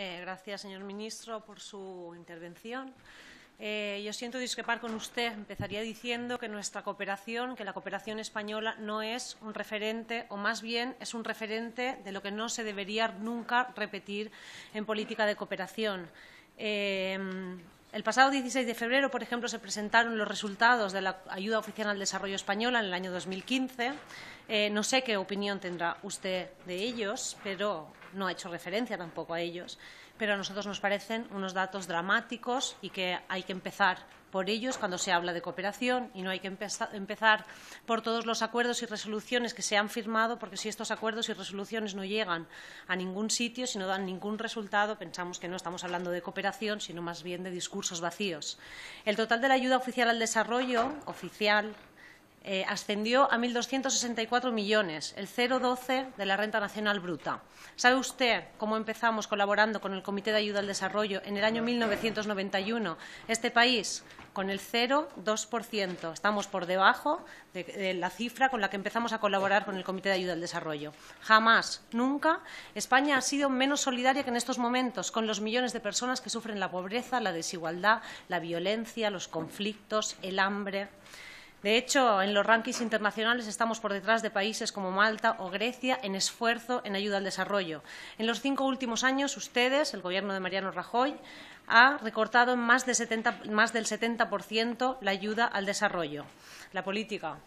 Eh, gracias, señor ministro, por su intervención. Eh, yo siento discrepar con usted. Empezaría diciendo que nuestra cooperación, que la cooperación española no es un referente, o más bien es un referente de lo que no se debería nunca repetir en política de cooperación. Eh, el pasado 16 de febrero, por ejemplo, se presentaron los resultados de la Ayuda Oficial al Desarrollo Española en el año 2015. Eh, no sé qué opinión tendrá usted de ellos, pero no ha hecho referencia tampoco a ellos. Pero a nosotros nos parecen unos datos dramáticos y que hay que empezar por ellos cuando se habla de cooperación y no hay que empezar por todos los acuerdos y resoluciones que se han firmado, porque si estos acuerdos y resoluciones no llegan a ningún sitio, si no dan ningún resultado, pensamos que no estamos hablando de cooperación, sino más bien de discursos vacíos. El total de la ayuda oficial al desarrollo, oficial, eh, ascendió a 1.264 millones, el 0,12 de la renta nacional bruta. ¿Sabe usted cómo empezamos colaborando con el Comité de Ayuda al Desarrollo en el año 1991? Este país con el 0,2%. Estamos por debajo de, de, la cifra con la que empezamos a colaborar con el Comité de Ayuda al Desarrollo. Jamás, nunca, España ha sido menos solidaria que en estos momentos con los millones de personas que sufren la pobreza, la desigualdad, la violencia, los conflictos, el hambre. De hecho, en los rankings internacionales estamos por detrás de países como Malta o Grecia en esfuerzo en ayuda al desarrollo. En los cinco últimos años, ustedes, el Gobierno de Mariano Rajoy, ha recortado en más, más del 70% la ayuda al desarrollo. La política,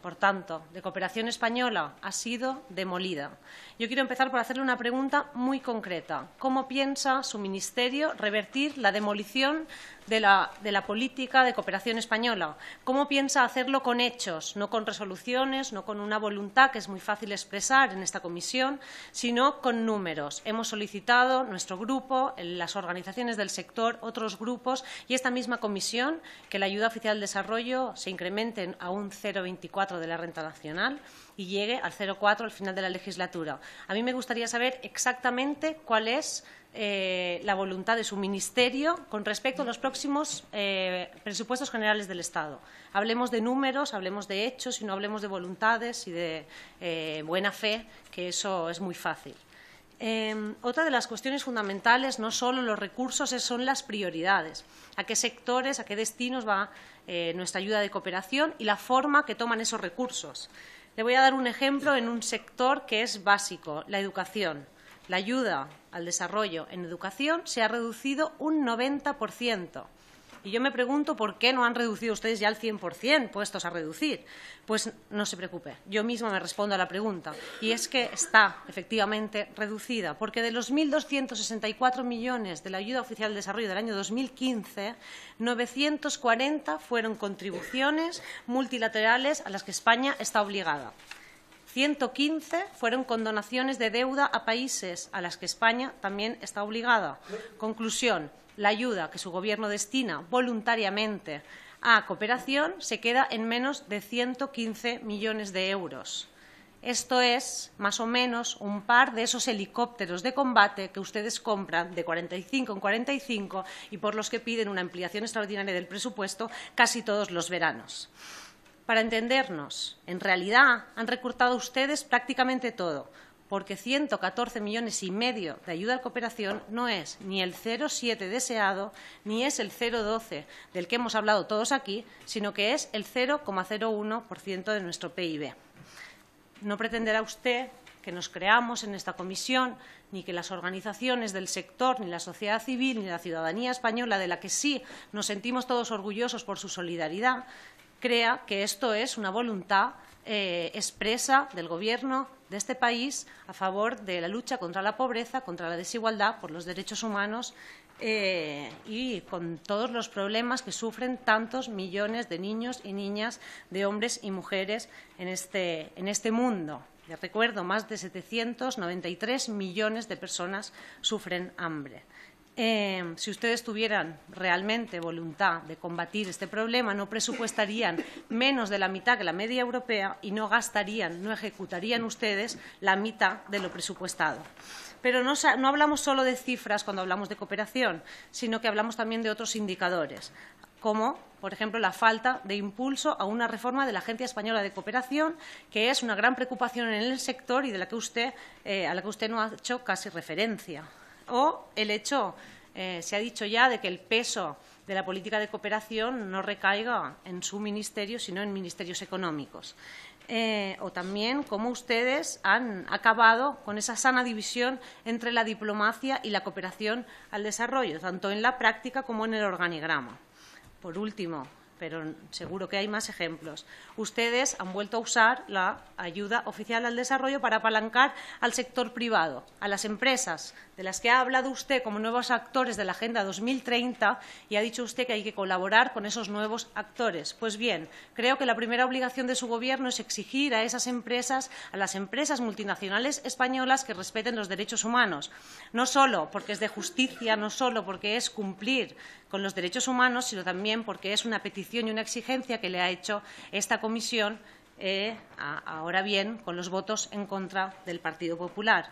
por tanto, de cooperación española ha sido demolida. Yo quiero empezar por hacerle una pregunta muy concreta. ¿Cómo piensa su ministerio revertir la demolición de la, política de cooperación española. ¿Cómo piensa hacerlo con hechos, no con resoluciones, no con una voluntad que es muy fácil expresar en esta comisión, sino con números? Hemos solicitado nuestro grupo, las organizaciones del sector, otros grupos y esta misma comisión que la ayuda oficial al desarrollo se incremente a un 0,24 de la renta nacional y llegue al 0,4 al final de la legislatura. A mí me gustaría saber exactamente cuál es eh, la voluntad de su ministerio con respecto a los próximos eh, presupuestos generales del Estado. Hablemos de números, hablemos de hechos y no hablemos de voluntades y de eh, buena fe, que eso es muy fácil. Em, otra de las cuestiones fundamentales, no solo los recursos, son las prioridades. A qué sectores, a qué destinos va nuestra ayuda de cooperación y la forma que toman esos recursos. Le voy a dar un ejemplo en un sector que es básico, la educación. La ayuda al desarrollo en educación se ha reducido un 90%. Y yo me pregunto por qué no han reducido ustedes ya al 100% puestos a reducir. Pues no se preocupe, yo misma me respondo a la pregunta. Y es que está efectivamente reducida, porque de los 1.264 millones de la ayuda oficial de desarrollo del año 2015, 940 fueron contribuciones multilaterales a las que España está obligada. 115 fueron condonaciones de deuda a países a las que España también está obligada. Conclusión, la ayuda que su Gobierno destina voluntariamente a cooperación se queda en menos de 115 millones de euros. Esto es, más o menos, un par de esos helicópteros de combate que ustedes compran de 45 en 45 y por los que piden una ampliación extraordinaria del presupuesto casi todos los veranos. Para entendernos, en realidad han recortado ustedes prácticamente todo, porque 114 millones y medio de ayuda a cooperación no es ni el 0,7 deseado ni es el 0,12 del que hemos hablado todos aquí, sino que es el 0,01% de nuestro PIB. No pretenderá usted que nos creamos en esta comisión, ni que las organizaciones del sector, ni la sociedad civil, ni la ciudadanía española, de la que sí nos sentimos todos orgullosos por su solidaridad, crea que esto es una voluntad eh, expresa del Gobierno de este país a favor de la lucha contra la pobreza, contra la desigualdad, por los derechos humanos eh, y con todos los problemas que sufren tantos millones de niños y niñas, de hombres y mujeres en este, este mundo. Les recuerdo, más de 793 millones de personas sufren hambre. Em, si ustedes tuvieran realmente voluntad de combatir este problema, no presupuestarían menos de la mitad que la media europea y no gastarían, no ejecutarían ustedes la mitad de lo presupuestado. Pero no, hablamos solo de cifras cuando hablamos de cooperación, sino que hablamos también de otros indicadores como, por ejemplo, la falta de impulso a una reforma de la Agencia Española de Cooperación, que es una gran preocupación en el sector y de la que usted, eh, a la que usted no ha hecho casi referencia o el hecho, eh, se ha dicho ya, de que el peso de la política de cooperación no recaiga en su ministerio, sino en ministerios económicos. Eh, o también cómo ustedes han acabado con esa sana división entre la diplomacia y la cooperación al desarrollo, tanto en la práctica como en el organigrama. Por último, pero seguro que hay más ejemplos. Ustedes han vuelto a usar la ayuda oficial al desarrollo para apalancar al sector privado, a las empresas de las que ha hablado usted como nuevos actores de la Agenda 2030 y ha dicho usted que hay que colaborar con esos nuevos actores. Pues bien, creo que la primera obligación de su Gobierno es exigir a esas empresas, a las empresas multinacionales españolas que respeten los derechos humanos, no solo porque es de justicia, no solo porque es cumplir con los derechos humanos, sino también porque es una petición y una exigencia que le ha hecho esta comisión, eh, ahora bien, con los votos en contra del Partido Popular.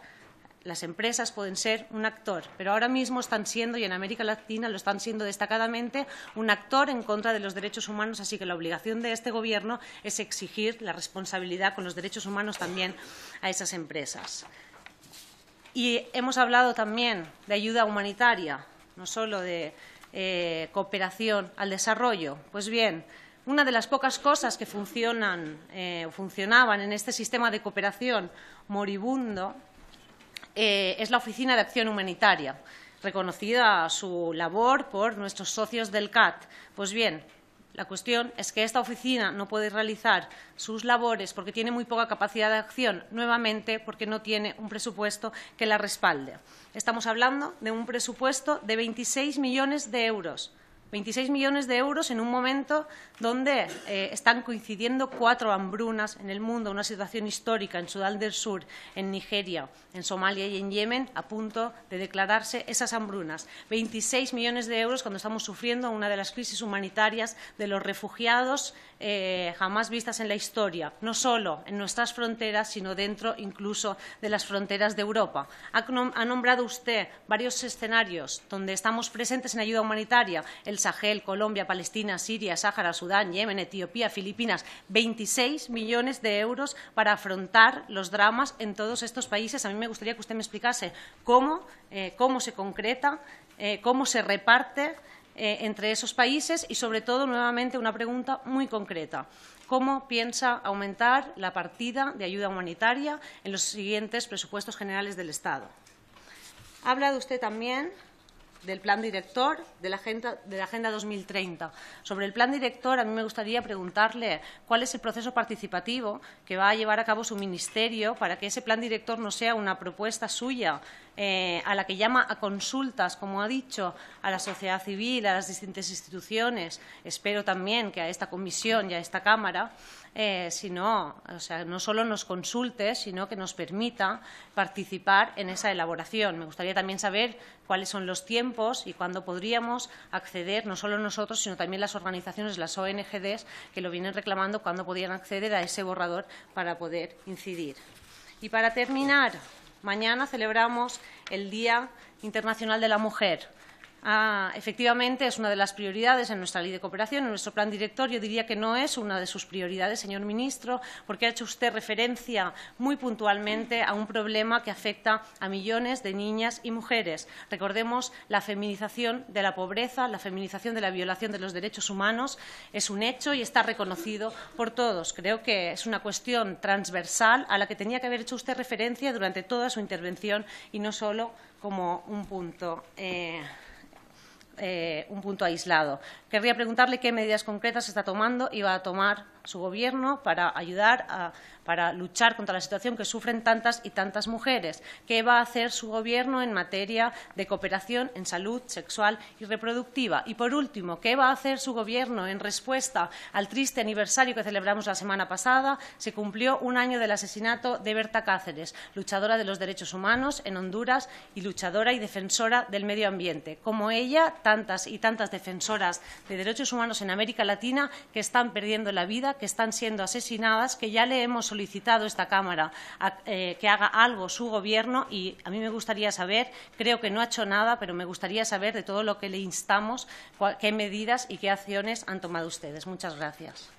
Las empresas pueden ser un actor, pero ahora mismo están siendo, y en América Latina lo están siendo destacadamente, un actor en contra de los derechos humanos, así que la obligación de este Gobierno es exigir la responsabilidad con los derechos humanos también a esas empresas. Y hemos hablado también de ayuda humanitaria, no solo de eh, cooperación al desarrollo. Pues bien, una de las pocas cosas que funcionan, eh, funcionaban en este sistema de cooperación moribundo eh, es la Oficina de Acción Humanitaria, reconocida su labor por nuestros socios del CAT. Pues bien, la cuestión es que esta oficina no puede realizar sus labores porque tiene muy poca capacidad de acción, nuevamente porque no tiene un presupuesto que la respalde. Estamos hablando de un presupuesto de 26 millones de euros 26 millones de euros en un momento donde eh, están coincidiendo cuatro hambrunas en el mundo, una situación histórica en Sudán del Sur, en Nigeria, en Somalia y en Yemen, a punto de declararse esas hambrunas. 26 millones de euros cuando estamos sufriendo una de las crisis humanitarias de los refugiados eh, jamás vistas en la historia, no solo en nuestras fronteras, sino dentro incluso de las fronteras de Europa. Ha, nombrado usted varios escenarios donde estamos presentes en ayuda humanitaria, Sahel, Colombia, Palestina, Siria, Sáhara, Sudán, Yemen, Etiopía, Filipinas, 26 millones de euros para afrontar los dramas en todos estos países. A mí me gustaría que usted me explicase cómo, eh, cómo se concreta, eh, cómo se reparte eh, entre esos países y, sobre todo, nuevamente, una pregunta muy concreta cómo piensa aumentar la partida de ayuda humanitaria en los siguientes presupuestos generales del Estado. Habla hablado usted también del plan director de la, agenda, de la Agenda 2030. Sobre el plan director, a mí me gustaría preguntarle cuál es el proceso participativo que va a llevar a cabo su ministerio para que ese plan director no sea una propuesta suya eh, a la que llama a consultas, como ha dicho, a la sociedad civil, a las distintas instituciones, espero también que a esta comisión y a esta Cámara, eh, sino, o sea, no solo nos consulte, sino que nos permita participar en esa elaboración. Me gustaría también saber cuáles son los tiempos y cuándo podríamos acceder, no solo nosotros, sino también las organizaciones, las ONGDs, que lo vienen reclamando, cuándo podrían acceder a ese borrador para poder incidir. Y para terminar, Mañana celebramos el Día Internacional de la Mujer. Ah, efectivamente, es una de las prioridades en nuestra ley de cooperación, en nuestro plan director. Yo diría que no es una de sus prioridades, señor ministro, porque ha hecho usted referencia muy puntualmente a un problema que afecta a millones de niñas y mujeres. Recordemos la feminización de la pobreza, la feminización de la violación de los derechos humanos. Es un hecho y está reconocido por todos. Creo que es una cuestión transversal a la que tenía que haber hecho usted referencia durante toda su intervención y no solo como un punto. Eh, eh, un punto aislado. Querría preguntarle qué medidas concretas está tomando y va a tomar su gobierno para ayudar a, para luchar contra la situación que sufren tantas y tantas mujeres. ¿Qué va a hacer su gobierno en materia de cooperación en salud sexual y reproductiva? Y por último, ¿qué va a hacer su gobierno en respuesta al triste aniversario que celebramos la semana pasada? Se cumplió un año del asesinato de Berta Cáceres, luchadora de los derechos humanos en Honduras y luchadora y defensora del medio ambiente. Como ella, tantas y tantas defensoras de derechos humanos en América Latina que están perdiendo la vida que están siendo asesinadas, que ya le hemos solicitado a esta Cámara eh, que haga algo su Gobierno y a mí me gustaría saber, creo que no ha hecho nada, pero me gustaría saber de todo lo que le instamos, qué medidas y qué acciones han tomado ustedes. Muchas gracias.